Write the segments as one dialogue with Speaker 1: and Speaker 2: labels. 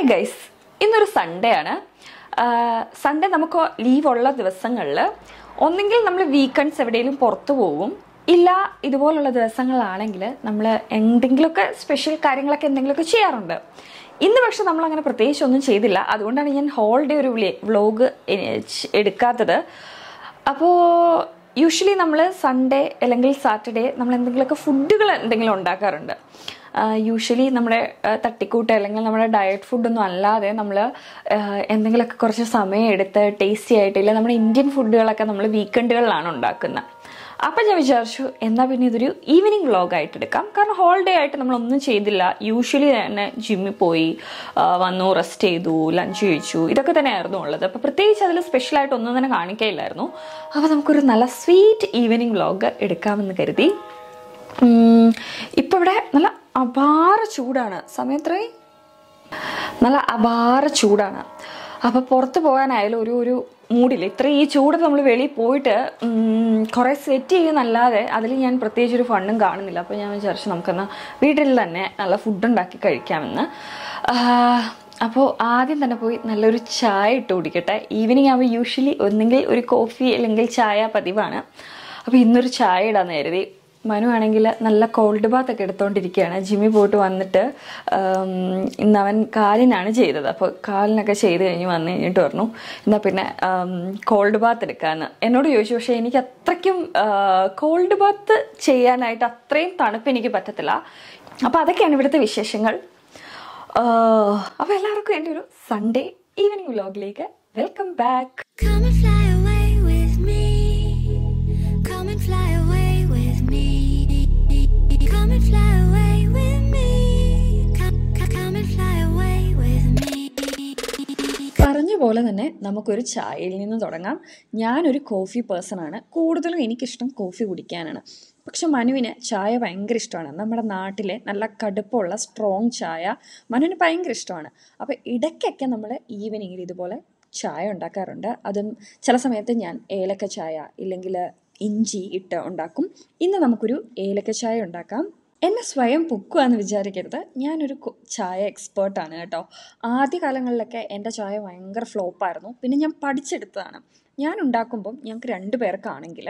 Speaker 1: hi guys ഇന്നൊരു Sunday ആണ് Sunday നമുക്ക് ലീവുള്ള ദിവസങ്ങളിൽ ഒന്നെങ്കിൽ നമ്മൾ വീക്കെൻഡ്സ് എവിടെയെങ്കിലും പുറത്തു പോകും ഇല്ല ഇതുപോലുള്ള ദിവസങ്ങളാണെങ്കിൽ നമ്മൾ എന്തെങ്കിലുമൊക്കെ സ്പെഷ്യൽ കാര്യങ്ങളൊക്കെ എന്തെങ്കിലുമൊക്കെ ചെയ്യാറുണ്ട് ഇന്ന് പക്ഷെ നമ്മൾ അങ്ങനെ പ്രത്യേകിച്ച് ഒന്നും ചെയ്തില്ല അതുകൊണ്ടാണ് ഞാൻ ഹോളിഡേ ഒരു വ്ലോഗ് എടുക്കാത്തത് അപ്പോൾ യൂഷ്വലി നമ്മൾ സൺഡേ അല്ലെങ്കിൽ സാറ്റർഡേ നമ്മൾ എന്തെങ്കിലുമൊക്കെ ഫുഡുകൾ എന്തെങ്കിലും ഉണ്ടാക്കാറുണ്ട് യൂഷ്വലി നമ്മുടെ തട്ടിക്കൂട്ട് അല്ലെങ്കിൽ നമ്മുടെ ഡയറ്റ് ഫുഡൊന്നും അല്ലാതെ നമ്മൾ എന്തെങ്കിലുമൊക്കെ കുറച്ച് സമയം എടുത്ത് ടേസ്റ്റി ഇല്ല നമ്മുടെ ഇന്ത്യൻ ഫുഡുകളൊക്കെ നമ്മൾ വീക്കെൻഡുകളിലാണ് ഉണ്ടാക്കുന്നത് അപ്പം ഞാൻ വിചാരിച്ചു എന്നാൽ പിന്നെ ഇതൊരു ഈവനിങ് ആയിട്ട് എടുക്കാം കാരണം ഹോൾ ഡേ ആയിട്ട് നമ്മളൊന്നും ചെയ്തില്ല യൂഷ്വലി തന്നെ ജിമ്മിൽ പോയി വന്നു റെസ്റ്റ് ചെയ്തു ലഞ്ച് കഴിച്ചു ഇതൊക്കെ തന്നെ ആയിരുന്നു ഉള്ളത് അപ്പോൾ പ്രത്യേകിച്ച് അതിൽ സ്പെഷ്യലായിട്ട് ഒന്നും തന്നെ കാണിക്കയില്ലായിരുന്നു അപ്പോൾ നമുക്കൊരു നല്ല സ്വീറ്റ് ഈവനിങ് വ്ളോഗ് എടുക്കാമെന്ന് കരുതി ഇപ്പോൾ ഇവിടെ നല്ല അപാര ചൂടാണ് സമയം എത്രേ നല്ല അപാര ചൂടാണ് അപ്പോൾ പുറത്ത് പോകാനായാലും ഒരു ഒരു മൂടില്ല ഇത്രയും ഈ ചൂട് നമ്മൾ വെളിയിൽ പോയിട്ട് കുറേ സെറ്റ് ചെയ്യുന്നല്ലാതെ അതിൽ ഞാൻ പ്രത്യേകിച്ച് ഒരു ഫണ്ണും കാണുന്നില്ല അപ്പോൾ ഞാൻ വിചാരിച്ച് നമുക്കെന്ന് വീട്ടിൽ തന്നെ നല്ല ഫുഡ് ഉണ്ടാക്കി കഴിക്കാമെന്ന് അപ്പോൾ ആദ്യം തന്നെ പോയി നല്ലൊരു ചായ ഇട്ട് കുടിക്കട്ടെ ഈവനിങ് ആവുമ്പോൾ യൂഷ്വലി ഒന്നെങ്കിൽ ഒരു കോഫി അല്ലെങ്കിൽ ചായ പതിവാണ് അപ്പോൾ ഇന്നൊരു ചായ ഇടാൻ നേരതി മനു ആണെങ്കിൽ നല്ല കോൾഡ് ബാത്ത് ഒക്കെ എടുത്തോണ്ടിരിക്കുകയാണ് ജിമ്മി പോയിട്ട് വന്നിട്ട് ഇന്ന് അവൻ കാലിനാണ് ചെയ്തത് അപ്പോൾ കാലിനൊക്കെ ചെയ്ത് കഴിഞ്ഞ് വന്നു കഴിഞ്ഞിട്ട് പറഞ്ഞു എന്നാൽ പിന്നെ കോൾഡ് ബാത്ത് എടുക്കാമെന്ന് എന്നോട് ചോദിച്ചു പക്ഷേ എനിക്ക് അത്രയ്ക്കും കോൾഡ് ബാത്ത് ചെയ്യാനായിട്ട് അത്രയും തണുപ്പ് എനിക്ക് പറ്റത്തില്ല അപ്പോൾ അതൊക്കെയാണ് ഇവിടുത്തെ വിശേഷങ്ങൾ അപ്പോൾ എല്ലാവർക്കും എൻ്റെ ഒരു സൺഡേ ഈവനിങ് വ്ലോഗിലേക്ക് വെൽക്കം ബാക്ക് ഇതുപോലെ തന്നെ നമുക്കൊരു ചായയിൽ നിന്ന് തുടങ്ങാം ഞാനൊരു കോഫി ആണ് കൂടുതലും എനിക്കിഷ്ടം കോഫി കുടിക്കാനാണ് പക്ഷെ മനുവിന് ചായ ഭയങ്കര ഇഷ്ടമാണ് നമ്മുടെ നാട്ടിലെ നല്ല കടുപ്പമുള്ള സ്ട്രോങ് ചായ മനുവിന് ഭയങ്കര ഇഷ്ടമാണ് അപ്പോൾ ഇടയ്ക്കൊക്കെ നമ്മൾ ഈവനിങ്ങിൽ ഇതുപോലെ ചായ ഉണ്ടാക്കാറുണ്ട് അതും ചില സമയത്ത് ഞാൻ ഏലക്ക ചായ ഇല്ലെങ്കിൽ ഇഞ്ചി ഇട്ട് ഉണ്ടാക്കും ഇന്ന് നമുക്കൊരു ഏലക്ക ചായ ഉണ്ടാക്കാം എന്നെ സ്വയം പുക്കുവാന്ന് വിചാരിക്കരുത് ഞാനൊരു ചായ എക്സ്പേർട്ടാണ് കേട്ടോ ആദ്യ കാലങ്ങളിലൊക്കെ എൻ്റെ ചായ ഭയങ്കര ഫ്ലോപ്പായിരുന്നു പിന്നെ ഞാൻ പഠിച്ചെടുത്തതാണ് ഞാൻ ഉണ്ടാക്കുമ്പം ഞങ്ങൾക്ക് രണ്ട് പേർക്കാണെങ്കിൽ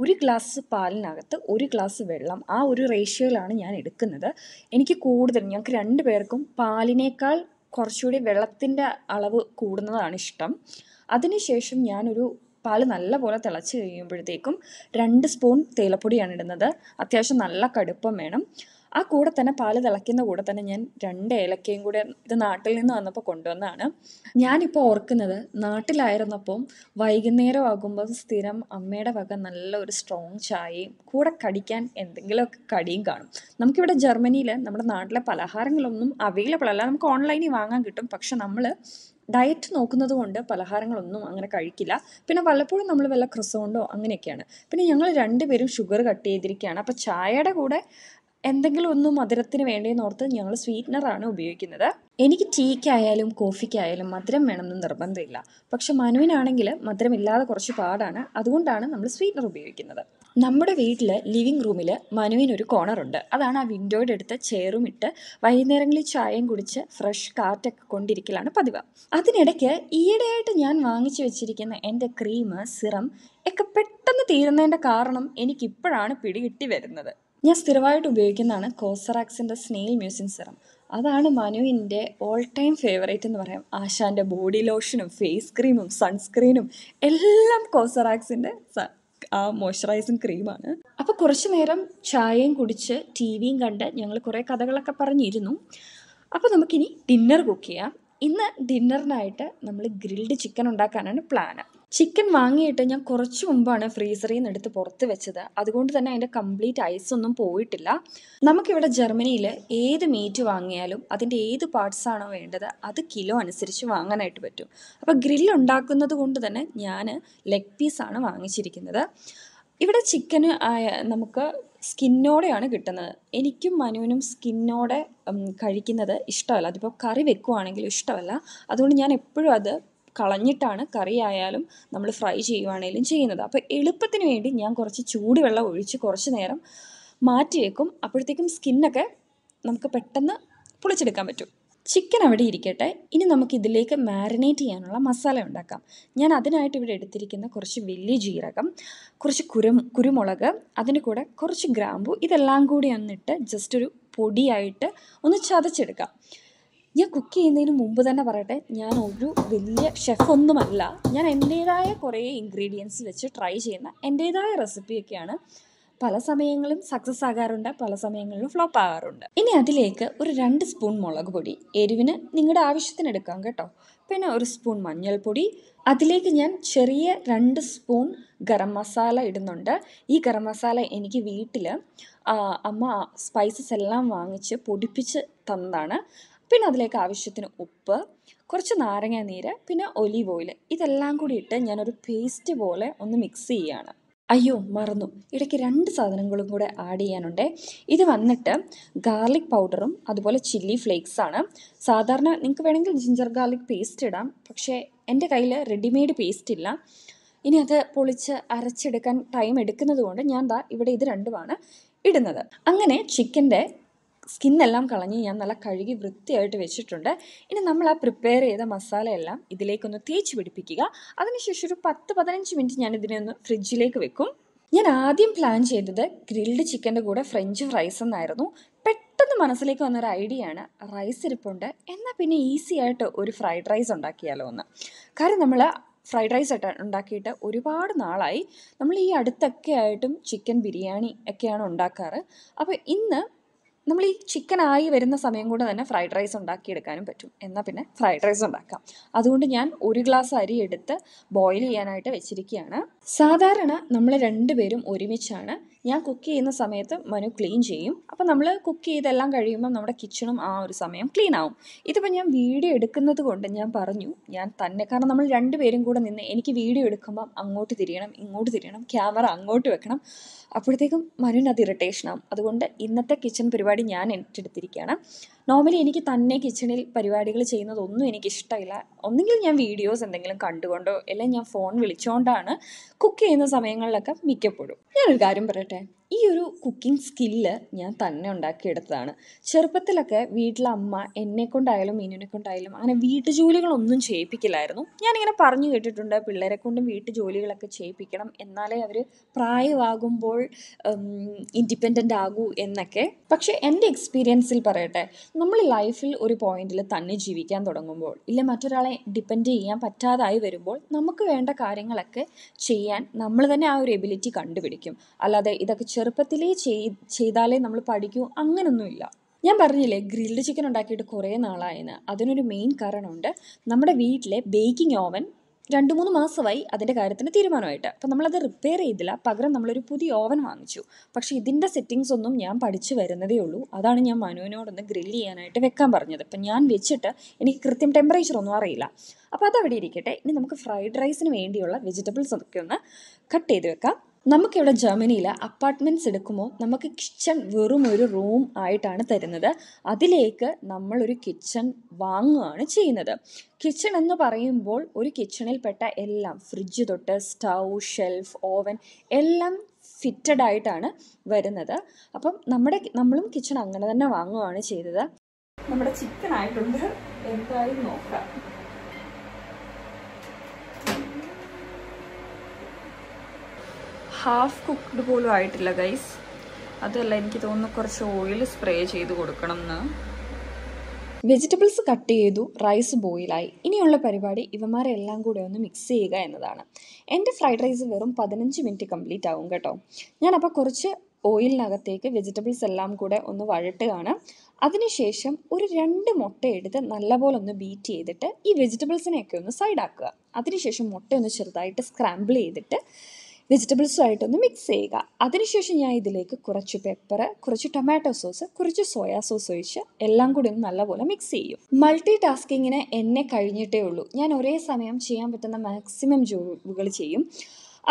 Speaker 1: ഒരു ഗ്ലാസ് പാലിനകത്ത് ഒരു ഗ്ലാസ് വെള്ളം ആ ഒരു റേഷ്യോയിലാണ് ഞാൻ എടുക്കുന്നത് എനിക്ക് കൂടുതൽ ഞങ്ങൾക്ക് രണ്ട് പേർക്കും പാലിനേക്കാൾ കുറച്ചുകൂടി വെള്ളത്തിൻ്റെ അളവ് കൂടുന്നതാണ് ഇഷ്ടം അതിനുശേഷം ഞാനൊരു പാല് നല്ലപോലെ തിളച്ച് കഴിയുമ്പോഴത്തേക്കും രണ്ട് സ്പൂൺ തേയിലപ്പൊടിയാണ് ഇടുന്നത് അത്യാവശ്യം നല്ല കടുപ്പം വേണം ആ കൂടെ തന്നെ പാൽ തിളയ്ക്കുന്ന കൂടെ തന്നെ ഞാൻ രണ്ട് ഏലക്കയും കൂടെ ഇത് നാട്ടിൽ നിന്ന് വന്നപ്പോൾ കൊണ്ടുവന്നതാണ് ഞാനിപ്പോൾ ഓർക്കുന്നത് നാട്ടിലായിരുന്നപ്പം വൈകുന്നേരം ആകുമ്പോൾ സ്ഥിരം അമ്മയുടെ വക നല്ലൊരു സ്ട്രോങ് ചായയും കൂടെ കടിക്കാൻ എന്തെങ്കിലുമൊക്കെ കടിയും കാണും നമുക്കിവിടെ ജർമ്മനിയിൽ നമ്മുടെ നാട്ടിലെ പലഹാരങ്ങളൊന്നും അവൈലബിൾ അല്ല നമുക്ക് ഓൺലൈനിൽ വാങ്ങാൻ കിട്ടും പക്ഷെ നമ്മൾ ഡയറ്റ് നോക്കുന്നത് കൊണ്ട് പലഹാരങ്ങളൊന്നും അങ്ങനെ കഴിക്കില്ല പിന്നെ വല്ലപ്പോഴും നമ്മൾ വല്ല ക്രിസോണ്ടോ അങ്ങനെയൊക്കെയാണ് പിന്നെ ഞങ്ങൾ രണ്ടുപേരും ഷുഗർ കട്ട് ചെയ്തിരിക്കുകയാണ് അപ്പോൾ ചായയുടെ കൂടെ എന്തെങ്കിലും ഒന്ന് മധുരത്തിന് വേണ്ടി ഓർത്ത് ഞങ്ങൾ സ്വീറ്റ്നറാണ് ഉപയോഗിക്കുന്നത് എനിക്ക് ടീക്കായാലും കോഫിക്കായാലും മധുരം വേണമെന്ന് നിർബന്ധമില്ല പക്ഷെ മനുവിനാണെങ്കിൽ മധുരമില്ലാതെ കുറച്ച് പാടാണ് അതുകൊണ്ടാണ് നമ്മൾ സ്വീറ്റ്നർ ഉപയോഗിക്കുന്നത് നമ്മുടെ വീട്ടിൽ ലിവിംഗ് റൂമിൽ മനുവിനൊരു കോണറുണ്ട് അതാണ് ആ വിൻഡോയുടെ അടുത്ത് ചെയറും ഇട്ട് വൈകുന്നേരങ്ങളിൽ ചായയും കുടിച്ച് ഫ്രഷ് കാറ്റൊക്കെ കൊണ്ടിരിക്കലാണ് പതിവ് അതിനിടയ്ക്ക് ഈയിടെയായിട്ട് ഞാൻ വാങ്ങിച്ചു വെച്ചിരിക്കുന്ന എൻ്റെ ക്രീം സിറം ഒക്കെ പെട്ടെന്ന് തീരുന്നതിൻ്റെ കാരണം എനിക്കിപ്പോഴാണ് പിടികിട്ടി വരുന്നത് ഞാൻ സ്ഥിരമായിട്ട് ഉപയോഗിക്കുന്നതാണ് കോസറാക്സിൻ്റെ സ്നെയിൽ മ്യൂസിൻ സിറം അതാണ് മനുവിൻ്റെ ഓൾ ടൈം ഫേവറേറ്റ് എന്ന് പറയാം ആശാൻ്റെ ബോഡി ലോഷനും ഫേസ് ക്രീമും സൺസ്ക്രീനും എല്ലാം കോസറാക്സിൻ്റെ ആ മോയ്സ്ചറൈസിങ് ക്രീമാണ് അപ്പോൾ കുറച്ച് നേരം ചായയും കുടിച്ച് ടി വിയും കണ്ട് ഞങ്ങൾ കുറേ കഥകളൊക്കെ പറഞ്ഞിരുന്നു അപ്പോൾ നമുക്കിനി ഡിന്നർ കുക്ക് ചെയ്യാം ഇന്ന് ഡിന്നറിനായിട്ട് നമ്മൾ ഗ്രിൽഡ് ചിക്കൻ ഉണ്ടാക്കാനാണ് പ്ലാന് ചിക്കൻ വാങ്ങിയിട്ട് ഞാൻ കുറച്ച് മുമ്പാണ് ഫ്രീസറിൽ നിന്ന് എടുത്ത് പുറത്ത് വെച്ചത് അതുകൊണ്ട് തന്നെ അതിൻ്റെ കംപ്ലീറ്റ് ഐസ് ഒന്നും പോയിട്ടില്ല നമുക്കിവിടെ ജർമ്മനിയിൽ ഏത് മീറ്റ് വാങ്ങിയാലും അതിൻ്റെ ഏത് പാർട്സാണോ വേണ്ടത് അത് കിലോ അനുസരിച്ച് വാങ്ങാനായിട്ട് പറ്റും അപ്പോൾ ഗ്രില്ല് ഉണ്ടാക്കുന്നത് കൊണ്ട് തന്നെ ഞാൻ ലെഗ് പീസാണ് വാങ്ങിച്ചിരിക്കുന്നത് ഇവിടെ ചിക്കന് നമുക്ക് സ്കിന്നോടെയാണ് കിട്ടുന്നത് എനിക്കും മനുവിനും സ്കിന്നോടെ കഴിക്കുന്നത് ഇഷ്ടമല്ല അതിപ്പോൾ കറി വെക്കുവാണെങ്കിലും ഇഷ്ടമല്ല അതുകൊണ്ട് ഞാൻ എപ്പോഴും അത് കളഞ്ഞിട്ടാണ് കറി ആയാലും നമ്മൾ ഫ്രൈ ചെയ്യുവാണേലും ചെയ്യുന്നത് അപ്പോൾ എളുപ്പത്തിന് വേണ്ടി ഞാൻ കുറച്ച് ചൂടുവെള്ളം ഒഴിച്ച് കുറച്ച് നേരം മാറ്റി വെക്കും അപ്പോഴത്തേക്കും സ്കിന്നൊക്കെ നമുക്ക് പെട്ടെന്ന് പൊളിച്ചെടുക്കാൻ പറ്റും ചിക്കൻ അവിടെ ഇരിക്കട്ടെ ഇനി നമുക്ക് ഇതിലേക്ക് മാരിനേറ്റ് ചെയ്യാനുള്ള മസാല ഉണ്ടാക്കാം ഞാൻ അതിനായിട്ട് ഇവിടെ എടുത്തിരിക്കുന്ന കുറച്ച് വലിയ ജീരകം കുറച്ച് കുരു കുരുമുളക് അതിൻ്റെ കൂടെ കുറച്ച് ഗ്രാമ്പു ഇതെല്ലാം കൂടി ഒന്നിട്ട് ജസ്റ്റ് ഒരു പൊടിയായിട്ട് ഒന്ന് ചതച്ചെടുക്കാം ഞാൻ കുക്ക് ചെയ്യുന്നതിന് മുമ്പ് തന്നെ പറയട്ടെ ഞാൻ ഒരു വലിയ ഷെഫൊന്നുമല്ല ഞാൻ എൻ്റേതായ കുറേ ഇൻഗ്രീഡിയൻസ് വെച്ച് ട്രൈ ചെയ്യുന്ന എൻ്റേതായ റെസിപ്പിയൊക്കെയാണ് പല സമയങ്ങളും സക്സസ് ആകാറുണ്ട് പല സമയങ്ങളിലും ഫ്ലോപ്പ് ആകാറുണ്ട് ഇനി അതിലേക്ക് ഒരു രണ്ട് സ്പൂൺ മുളക് പൊടി എരിവിന് നിങ്ങളുടെ ആവശ്യത്തിന് എടുക്കാം കേട്ടോ പിന്നെ ഒരു സ്പൂൺ മഞ്ഞൾപ്പൊടി അതിലേക്ക് ഞാൻ ചെറിയ രണ്ട് സ്പൂൺ ഗരം മസാല ഇടുന്നുണ്ട് ഈ ഗരം മസാല എനിക്ക് വീട്ടിൽ അമ്മ സ്പൈസസ് എല്ലാം വാങ്ങിച്ച് പൊടിപ്പിച്ച് തന്നതാണ് പിന്നെ അതിലേക്ക് ആവശ്യത്തിന് ഉപ്പ് കുറച്ച് നാരങ്ങ നീര് പിന്നെ ഒലീവ് ഓയിൽ ഇതെല്ലാം കൂടി ഇട്ട് ഞാനൊരു പേസ്റ്റ് പോലെ ഒന്ന് മിക്സ് ചെയ്യുകയാണ് അയ്യോ മറന്നു ഇടയ്ക്ക് രണ്ട് സാധനങ്ങളും കൂടെ ആഡ് ചെയ്യാനുണ്ട് ഇത് വന്നിട്ട് ഗാർലിക് പൗഡറും അതുപോലെ ചില്ലി ഫ്ലേക്സാണ് സാധാരണ നിങ്ങൾക്ക് വേണമെങ്കിൽ ജിഞ്ചർ ഗാർലിക് പേസ്റ്റ് ഇടാം പക്ഷേ എൻ്റെ കയ്യിൽ റെഡിമെയ്ഡ് പേസ്റ്റ് ഇല്ല ഇനി അത് പൊളിച്ച് അരച്ചെടുക്കാൻ ടൈം എടുക്കുന്നത് കൊണ്ട് ഞാൻ ദാ ഇവിടെ ഇത് രണ്ടുമാണ് ഇടുന്നത് അങ്ങനെ ചിക്കൻ്റെ സ്കിന്നെല്ലാം കളഞ്ഞ് ഞാൻ നല്ല കഴുകി വൃത്തിയായിട്ട് വെച്ചിട്ടുണ്ട് ഇനി നമ്മൾ ആ പ്രിപ്പയർ ചെയ്ത മസാലയെല്ലാം ഇതിലേക്കൊന്ന് തേച്ച് പിടിപ്പിക്കുക അതിനുശേഷം ഒരു പത്ത് പതിനഞ്ച് മിനിറ്റ് ഞാൻ ഇതിനെ ഒന്ന് ഫ്രിഡ്ജിലേക്ക് വെക്കും ഞാൻ ആദ്യം പ്ലാൻ ചെയ്തത് ഗ്രിൽഡ് ചിക്കൻ്റെ കൂടെ ഫ്രഞ്ച് ഫ്രൈസ് എന്നായിരുന്നു പെട്ടെന്ന് മനസ്സിലേക്ക് വന്നൊരു ഐഡിയ ആണ് റൈസ് ഇരിപ്പുണ്ട് എന്നാൽ പിന്നെ ഈസി ആയിട്ട് ഒരു ഫ്രൈഡ് റൈസ് ഉണ്ടാക്കിയാലോ എന്ന് കാരണം നമ്മൾ ഫ്രൈഡ് റൈസ് ഉണ്ടാക്കിയിട്ട് ഒരുപാട് നാളായി നമ്മൾ ഈ അടുത്തൊക്കെ ആയിട്ടും ചിക്കൻ ബിരിയാണി ഒക്കെയാണ് ഉണ്ടാക്കാറ് അപ്പോൾ ഇന്ന് നമ്മൾ ഈ ചിക്കൻ ആയി വരുന്ന സമയം കൊണ്ട് തന്നെ ഫ്രൈഡ് റൈസ് ഉണ്ടാക്കിയെടുക്കാനും പറ്റും എന്നാൽ പിന്നെ ഫ്രൈഡ് റൈസ് ഉണ്ടാക്കാം അതുകൊണ്ട് ഞാൻ ഒരു ഗ്ലാസ് അരി എടുത്ത് ബോയിൽ ചെയ്യാനായിട്ട് വെച്ചിരിക്കുകയാണ് സാധാരണ നമ്മൾ രണ്ടുപേരും ഒരുമിച്ചാണ് ഞാൻ കുക്ക് ചെയ്യുന്ന സമയത്ത് മനു ക്ലീൻ ചെയ്യും അപ്പോൾ നമ്മൾ കുക്ക് ചെയ്തെല്ലാം കഴിയുമ്പോൾ നമ്മുടെ കിച്ചണും ആ ഒരു സമയം ക്ലീൻ ആവും ഇതിപ്പോൾ ഞാൻ വീഡിയോ എടുക്കുന്നത് കൊണ്ട് ഞാൻ പറഞ്ഞു ഞാൻ തന്നെ കാരണം നമ്മൾ രണ്ടുപേരും കൂടെ നിന്ന് എനിക്ക് വീഡിയോ എടുക്കുമ്പം അങ്ങോട്ട് തിരിയണം ഇങ്ങോട്ട് തിരിയണം ക്യാമറ അങ്ങോട്ട് വെക്കണം അപ്പോഴത്തേക്കും മനുവിന് അത് ആവും അതുകൊണ്ട് ഇന്നത്തെ കിച്ചൺ പരിപാടി ഞാൻ ഏറ്റെടുത്തിരിക്കുകയാണ് നോർമലി എനിക്ക് തന്നെ കിച്ചണിൽ പരിപാടികൾ ചെയ്യുന്നതൊന്നും ഇഷ്ടമില്ല ഒന്നെങ്കിൽ ഞാൻ വീഡിയോസ് എന്തെങ്കിലും കണ്ടുകൊണ്ടോ അല്ലെങ്കിൽ ഞാൻ ഫോൺ വിളിച്ചുകൊണ്ടാണ് കുക്ക് ചെയ്യുന്ന സമയങ്ങളിലൊക്കെ മിക്കപ്പോഴും ഞാനൊരു കാര്യം പറയട്ടെ ഈ ഒരു കുക്കിംഗ് സ്കില്ല് ഞാൻ തന്നെ ഉണ്ടാക്കിയെടുത്തതാണ് ചെറുപ്പത്തിലൊക്കെ വീട്ടിലമ്മ എന്നെ കൊണ്ടായാലും മീനിനെ കൊണ്ടായാലും അങ്ങനെ വീട്ടു ജോലികളൊന്നും ചെയ്യിപ്പിക്കില്ലായിരുന്നു ഞാനിങ്ങനെ പറഞ്ഞു കേട്ടിട്ടുണ്ട് പിള്ളേരെ കൊണ്ടും വീട്ടു ജോലികളൊക്കെ ചെയ്യിപ്പിക്കണം എന്നാലേ അവർ പ്രായമാകുമ്പോൾ ഇൻഡിപെൻഡൻ്റ് ആകൂ എന്നൊക്കെ പക്ഷേ എൻ്റെ എക്സ്പീരിയൻസിൽ പറയട്ടെ നമ്മൾ ലൈഫിൽ ഒരു പോയിന്റിൽ തന്നെ ജീവിക്കാൻ തുടങ്ങുമ്പോൾ ഇല്ല മറ്റൊരാളെ ഡിപ്പെൻഡ് ചെയ്യാൻ പറ്റാതായി വരുമ്പോൾ നമുക്ക് വേണ്ട കാര്യങ്ങളൊക്കെ ചെയ്യാൻ നമ്മൾ തന്നെ ആ ഒരു എബിലിറ്റി കണ്ടുപിടിക്കും അല്ലാതെ ഇതൊക്കെ ചെറുപ്പത്തിലേ ചെയ്താലേ നമ്മൾ പഠിക്കൂ അങ്ങനൊന്നുമില്ല ഞാൻ പറഞ്ഞില്ലേ ഗ്രിൽഡ് ചിക്കൻ ഉണ്ടാക്കിയിട്ട് കുറേ നാളായെന്ന് അതിനൊരു മെയിൻ കാരണമുണ്ട് നമ്മുടെ വീട്ടിലെ ബേക്കിംഗ് ഓവൻ രണ്ട് മൂന്ന് മാസമായി അതിൻ്റെ കാര്യത്തിന് തീരുമാനമായിട്ട് അപ്പം നമ്മളത് റിപ്പയർ ചെയ്തില്ല പകരം നമ്മളൊരു പുതിയ ഓവൻ വാങ്ങിച്ചു പക്ഷേ ഇതിൻ്റെ സെറ്റിങ്സ് ഒന്നും ഞാൻ പഠിച്ചു വരുന്നതേ ഉള്ളൂ അതാണ് ഞാൻ മനുവിനോടൊന്ന് ഗ്രില്ല് ചെയ്യാനായിട്ട് വെക്കാൻ പറഞ്ഞത് അപ്പം ഞാൻ വെച്ചിട്ട് എനിക്ക് കൃത്യം ടെമ്പറേച്ചർ ഒന്നും അറിയില്ല അപ്പോൾ അതവിടെ ഇരിക്കട്ടെ ഇനി നമുക്ക് ഫ്രൈഡ് റൈസിന് വേണ്ടിയുള്ള വെജിറ്റബിൾസ് ഒക്കെ ഒന്ന് കട്ട് ചെയ്ത് വെക്കാം നമുക്കിവിടെ ജർമ്മനിയിൽ അപ്പാർട്ട്മെൻറ്റ്സ് എടുക്കുമ്പോൾ നമുക്ക് കിച്ചൺ വെറും ഒരു റൂം ആയിട്ടാണ് തരുന്നത് അതിലേക്ക് നമ്മളൊരു കിച്ചൺ വാങ്ങുകയാണ് ചെയ്യുന്നത് കിച്ചൺ എന്ന് പറയുമ്പോൾ ഒരു പെട്ട എല്ലാം ഫ്രിഡ്ജ് തൊട്ട് സ്റ്റൗ ഷെൽഫ് ഓവൻ എല്ലാം ഫിറ്റഡ് ആയിട്ടാണ് വരുന്നത് അപ്പം നമ്മുടെ നമ്മളും കിച്ചൺ അങ്ങനെ തന്നെ വാങ്ങുകയാണ് ചെയ്തത് നമ്മുടെ ചിക്കൻ ആയിട്ടുണ്ട് എന്തായാലും നോക്കാം ഹാഫ് കുക്ക്ഡ് പോലും ആയിട്ടില്ല ഗൈസ് അതല്ല എനിക്ക് തോന്നുന്നു കുറച്ച് ഓയിൽ സ്പ്രേ ചെയ്ത് കൊടുക്കണം എന്ന് വെജിറ്റബിൾസ് കട്ട് ചെയ്തു റൈസ് ബോയിലായി ഇനിയുള്ള പരിപാടി ഇവമാരെ എല്ലാം കൂടെ ഒന്ന് മിക്സ് ചെയ്യുക എന്നതാണ് എൻ്റെ ഫ്രൈഡ് റൈസ് വെറും പതിനഞ്ച് മിനിറ്റ് കംപ്ലീറ്റ് ആവും കേട്ടോ ഞാനപ്പോൾ കുറച്ച് ഓയിലിനകത്തേക്ക് വെജിറ്റബിൾസ് എല്ലാം കൂടെ ഒന്ന് വഴട്ടുകയാണ് അതിനുശേഷം ഒരു രണ്ട് മുട്ട എടുത്ത് നല്ലപോലെ ഒന്ന് ബീറ്റ് ചെയ്തിട്ട് ഈ വെജിറ്റബിൾസിനെയൊക്കെ ഒന്ന് സൈഡാക്കുക അതിനുശേഷം മുട്ട ഒന്ന് ചെറുതായിട്ട് സ്ക്രാമ്പിൾ ചെയ്തിട്ട് വെജിറ്റബിൾസുമായിട്ടൊന്ന് മിക്സ് ചെയ്യുക അതിനുശേഷം ഞാൻ ഇതിലേക്ക് കുറച്ച് പെപ്പർ കുറച്ച് ടൊമാറ്റോ സോസ് കുറച്ച് സോയാ സോസ് ഒഴിച്ച് എല്ലാം കൂടി ഒന്ന് നല്ലപോലെ മിക്സ് ചെയ്യും മൾട്ടി ടാസ്കിങ്ങിന് എന്നെ കഴിഞ്ഞിട്ടേ ഉള്ളൂ ഞാൻ ഒരേ സമയം ചെയ്യാൻ പറ്റുന്ന മാക്സിമം ജോബുകൾ ചെയ്യും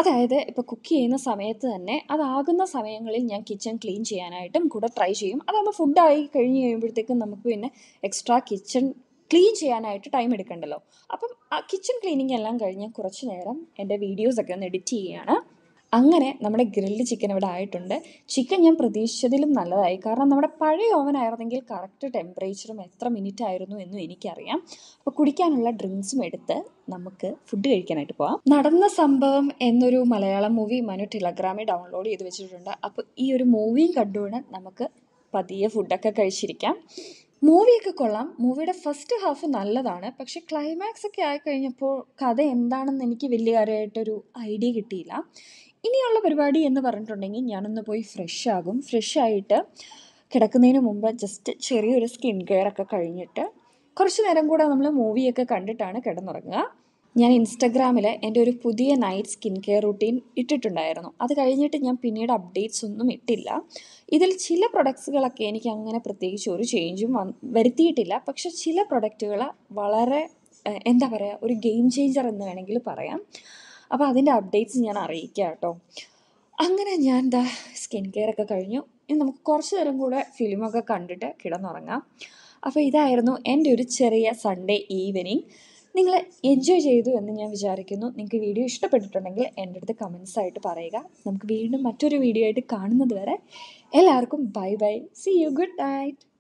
Speaker 1: അതായത് ഇപ്പോൾ കുക്ക് ചെയ്യുന്ന സമയത്ത് തന്നെ അതാകുന്ന സമയങ്ങളിൽ ഞാൻ കിച്ചൺ ക്ലീൻ ചെയ്യാനായിട്ടും കൂടെ ട്രൈ ചെയ്യും അതാകുമ്പോൾ ഫുഡായി കഴിഞ്ഞ് കഴിയുമ്പോഴത്തേക്കും നമുക്ക് പിന്നെ എക്സ്ട്രാ കിച്ചൺ ക്ലീൻ ചെയ്യാനായിട്ട് ടൈം എടുക്കണ്ടല്ലോ അപ്പം ആ കിച്ചൺ ക്ലീനിങ് എല്ലാം കഴിഞ്ഞ് കുറച്ച് നേരം എൻ്റെ വീഡിയോസൊക്കെ ഒന്ന് എഡിറ്റ് ചെയ്യുകയാണ് അങ്ങനെ നമ്മുടെ ഗ്രിൽഡ് ചിക്കൻ ഇവിടെ ആയിട്ടുണ്ട് ചിക്കൻ ഞാൻ പ്രതീക്ഷിച്ചതിലും നല്ലതായി കാരണം നമ്മുടെ പഴയ ഓവൻ ആയിരുന്നെങ്കിൽ കറക്റ്റ് ടെമ്പറേച്ചറും എത്ര മിനിറ്റ് ആയിരുന്നു എന്നും എനിക്കറിയാം അപ്പോൾ കുടിക്കാനുള്ള ഡ്രിങ്ക്സും എടുത്ത് നമുക്ക് ഫുഡ് കഴിക്കാനായിട്ട് പോവാം നടന്ന സംഭവം എന്നൊരു മലയാളം മൂവി മനു ടെലഗ്രാമിൽ ഡൗൺലോഡ് ചെയ്ത് വെച്ചിട്ടുണ്ട് അപ്പോൾ ഈ ഒരു മൂവിയും കണ്ടുകൊണ്ട് നമുക്ക് പതിയെ ഫുഡൊക്കെ കഴിച്ചിരിക്കാം മൂവിയൊക്കെ കൊള്ളാം മൂവിയുടെ ഫസ്റ്റ് ഹാഫ് നല്ലതാണ് പക്ഷെ ക്ലൈമാക്സ് ഒക്കെ ആയിക്കഴിഞ്ഞപ്പോൾ കഥ എന്താണെന്ന് എനിക്ക് വലിയ കാര്യമായിട്ടൊരു ഐഡിയ കിട്ടിയില്ല ഇനിയുള്ള പരിപാടി എന്ന് പറഞ്ഞിട്ടുണ്ടെങ്കിൽ ഞാനൊന്ന് പോയി ഫ്രഷ് ആകും ഫ്രഷ് ആയിട്ട് കിടക്കുന്നതിന് മുമ്പ് ജസ്റ്റ് ചെറിയൊരു സ്കിൻ കെയർ ഒക്കെ കഴിഞ്ഞിട്ട് കുറച്ച് നേരം കൂടെ നമ്മൾ മൂവിയൊക്കെ കണ്ടിട്ടാണ് കിടന്നുറങ്ങുക ഞാൻ ഇൻസ്റ്റഗ്രാമിൽ എൻ്റെ ഒരു പുതിയ നൈറ്റ് സ്കിൻ കെയർ റുട്ടീൻ ഇട്ടിട്ടുണ്ടായിരുന്നു അത് കഴിഞ്ഞിട്ട് ഞാൻ പിന്നീട് അപ്ഡേറ്റ്സ് ഒന്നും ഇട്ടില്ല ഇതിൽ ചില പ്രൊഡക്ട്സുകളൊക്കെ എനിക്ക് അങ്ങനെ പ്രത്യേകിച്ച് ഒരു ചേഞ്ചും വരുത്തിയിട്ടില്ല പക്ഷെ ചില പ്രൊഡക്റ്റുകൾ വളരെ എന്താ പറയുക ഒരു ഗെയിം ചേഞ്ചർ എന്ന് വേണമെങ്കിൽ പറയാം അപ്പോൾ അതിൻ്റെ അപ്ഡേറ്റ്സ് ഞാൻ അറിയിക്കാം കേട്ടോ അങ്ങനെ ഞാൻ എന്താ സ്കിൻ കെയർ ഒക്കെ കഴിഞ്ഞു ഇനി നമുക്ക് കുറച്ച് നേരം കൂടെ ഫിലിമൊക്കെ കണ്ടിട്ട് കിടന്നുറങ്ങാം അപ്പോൾ ഇതായിരുന്നു എൻ്റെ ഒരു ചെറിയ സൺഡേ ഈവനിങ് നിങ്ങൾ എൻജോയ് ചെയ്തു എന്ന് ഞാൻ വിചാരിക്കുന്നു നിങ്ങൾക്ക് വീഡിയോ ഇഷ്ടപ്പെട്ടിട്ടുണ്ടെങ്കിൽ എൻ്റെ അടുത്ത് കമൻസ് ആയിട്ട് പറയുക നമുക്ക് വീണ്ടും മറ്റൊരു വീഡിയോ ആയിട്ട് കാണുന്നത് വരെ എല്ലാവർക്കും bye bye see you good night